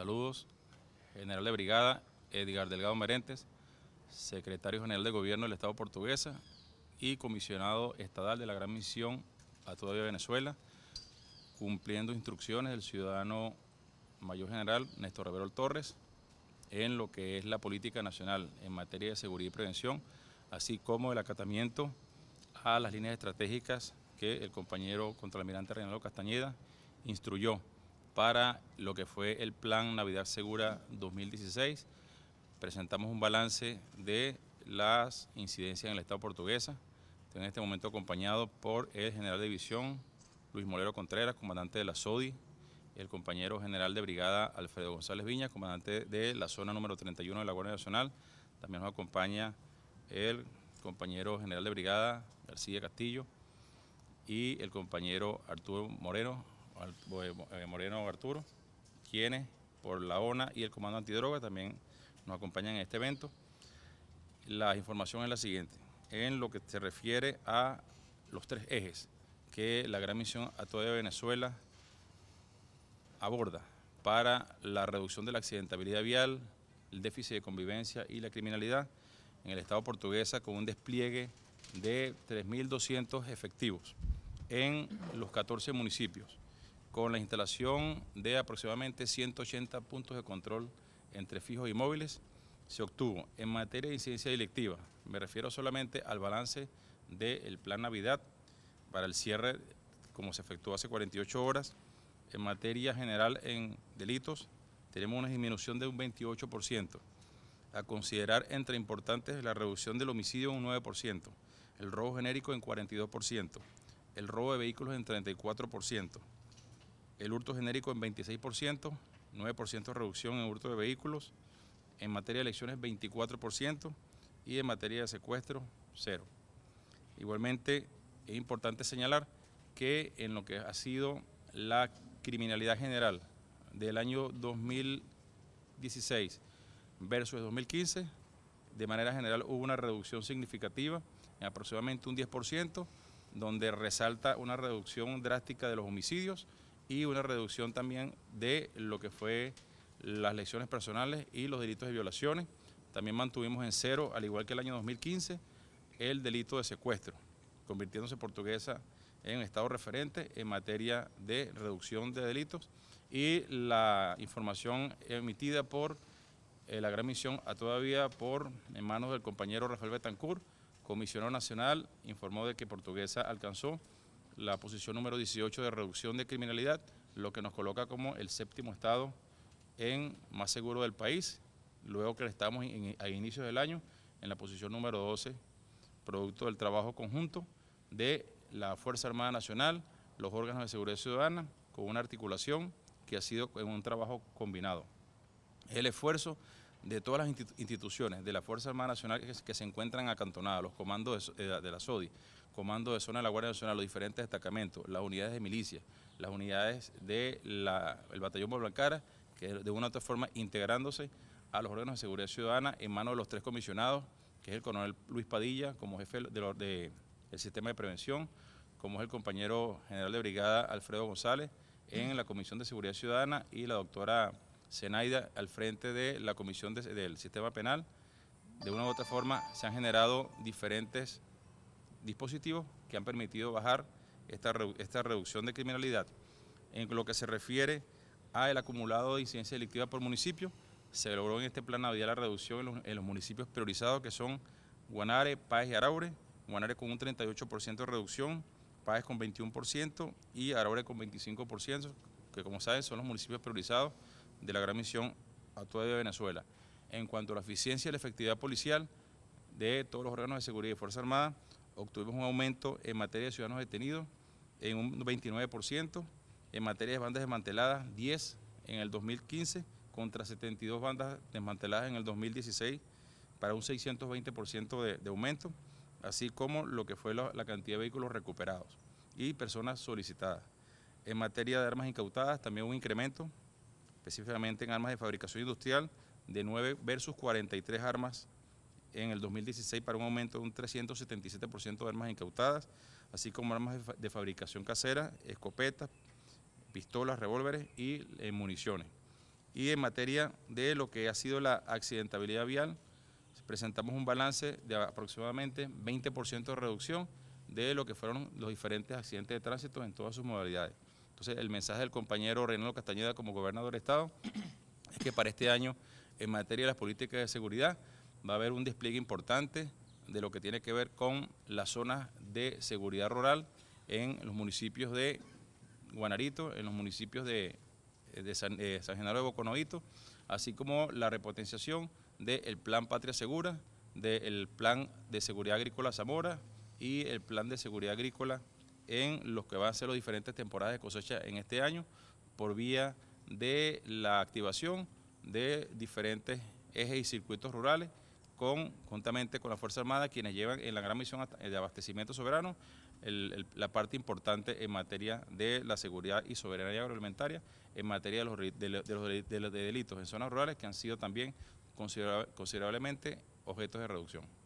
Saludos, general de brigada Edgar Delgado Merentes, secretario general de gobierno del Estado portuguesa y comisionado estatal de la Gran Misión a Todavía Venezuela, cumpliendo instrucciones del ciudadano mayor general Néstor Rivero Torres en lo que es la política nacional en materia de seguridad y prevención, así como el acatamiento a las líneas estratégicas que el compañero Contralmirante Reinaldo Castañeda instruyó para lo que fue el Plan Navidad Segura 2016. Presentamos un balance de las incidencias en el Estado portuguesa. Estoy en este momento acompañado por el general de división Luis Molero Contreras, comandante de la SODI, el compañero general de brigada Alfredo González Viña, comandante de la zona número 31 de la Guardia Nacional. También nos acompaña el compañero general de brigada García Castillo y el compañero Arturo Moreno, eh, eh, Moreno Arturo, quienes por la ONA y el Comando Antidroga también nos acompañan en este evento. La información es la siguiente, en lo que se refiere a los tres ejes que la gran misión a toda Venezuela aborda para la reducción de la accidentabilidad vial, el déficit de convivencia y la criminalidad en el Estado portuguesa con un despliegue de 3.200 efectivos en los 14 municipios con la instalación de aproximadamente 180 puntos de control entre fijos y móviles, se obtuvo en materia de incidencia delictiva, me refiero solamente al balance del plan Navidad para el cierre, como se efectuó hace 48 horas, en materia general en delitos, tenemos una disminución de un 28%, a considerar entre importantes la reducción del homicidio en un 9%, el robo genérico en 42%, el robo de vehículos en 34%, el hurto genérico en 26%, 9% reducción en hurto de vehículos, en materia de elecciones 24% y en materia de secuestro cero. Igualmente es importante señalar que en lo que ha sido la criminalidad general del año 2016 versus 2015, de manera general hubo una reducción significativa en aproximadamente un 10%, donde resalta una reducción drástica de los homicidios, y una reducción también de lo que fue las lesiones personales y los delitos de violaciones. También mantuvimos en cero, al igual que el año 2015, el delito de secuestro, convirtiéndose portuguesa en estado referente en materia de reducción de delitos y la información emitida por eh, la gran misión a todavía por en manos del compañero Rafael Betancourt, comisionado nacional, informó de que Portuguesa alcanzó la posición número 18 de reducción de criminalidad, lo que nos coloca como el séptimo estado en más seguro del país, luego que estamos a inicios del año en la posición número 12, producto del trabajo conjunto de la Fuerza Armada Nacional, los órganos de seguridad ciudadana, con una articulación que ha sido en un trabajo combinado. El esfuerzo de todas las instituciones de la Fuerza Armada Nacional que, se encuentran acantonadas, los comandos de la SODI, comando de zona de la Guardia Nacional, los diferentes destacamentos, las unidades de milicia, las unidades del el batallón Bolblancara, que de una u otra forma integrándose a los órganos de seguridad ciudadana en manos de los tres comisionados, que es el coronel Luis Padilla como jefe del de, sistema de prevención, como es el compañero general de brigada Alfredo González en la Comisión de Seguridad Ciudadana y la doctora Zenaida al frente de la Comisión del Sistema Penal. De una u otra forma se han generado diferentes dispositivos que han permitido bajar esta, reducción de criminalidad. En lo que se refiere al acumulado de incidencia delictiva por municipio, se logró en este plan navidad la reducción en los, municipios priorizados que son Guanare, Paes y Araure, Guanare con un 38% de reducción, Paes con 21% y Araure con 25%, que como saben son los municipios priorizados de la gran misión actual de Venezuela. En cuanto a la eficiencia y la efectividad policial de todos los órganos de seguridad y Fuerza Armada, obtuvimos un aumento en materia de ciudadanos detenidos en un 29%, en materia de bandas desmanteladas 10 en el 2015 contra 72 bandas desmanteladas en el 2016 para un 620% de, aumento, así como lo que fue la, cantidad de vehículos recuperados y personas solicitadas. En materia de armas incautadas también un incremento, específicamente en armas de fabricación industrial, de 9 versus 43 armas en el 2016 para un aumento de un 377% de armas incautadas, así como armas de fabricación casera, escopetas, pistolas, revólveres y eh, municiones. Y en materia de lo que ha sido la accidentabilidad vial, presentamos un balance de aproximadamente 20% de reducción de lo que fueron los diferentes accidentes de tránsito en todas sus modalidades. Entonces, el mensaje del compañero Reinaldo Castañeda como gobernador de Estado es que para este año, en materia de las políticas de seguridad, va a haber un despliegue importante de lo que tiene que ver con las zonas de seguridad rural en los municipios de Guanarito, en los municipios de, eh, San, Genaro de Boconoito, así como la repotenciación del Plan Patria Segura, del Plan de Seguridad Agrícola Zamora y el Plan de Seguridad Agrícola en los que van a ser las diferentes temporadas de cosecha en este año por vía de la activación de diferentes ejes y circuitos rurales juntamente con la Fuerzas Armada, quienes llevan en la gran misión eh, de abastecimiento soberano la parte importante en materia de la seguridad y soberanía agroalimentaria, en materia de los, delitos en zonas rurales que han sido también considerablemente objetos de reducción.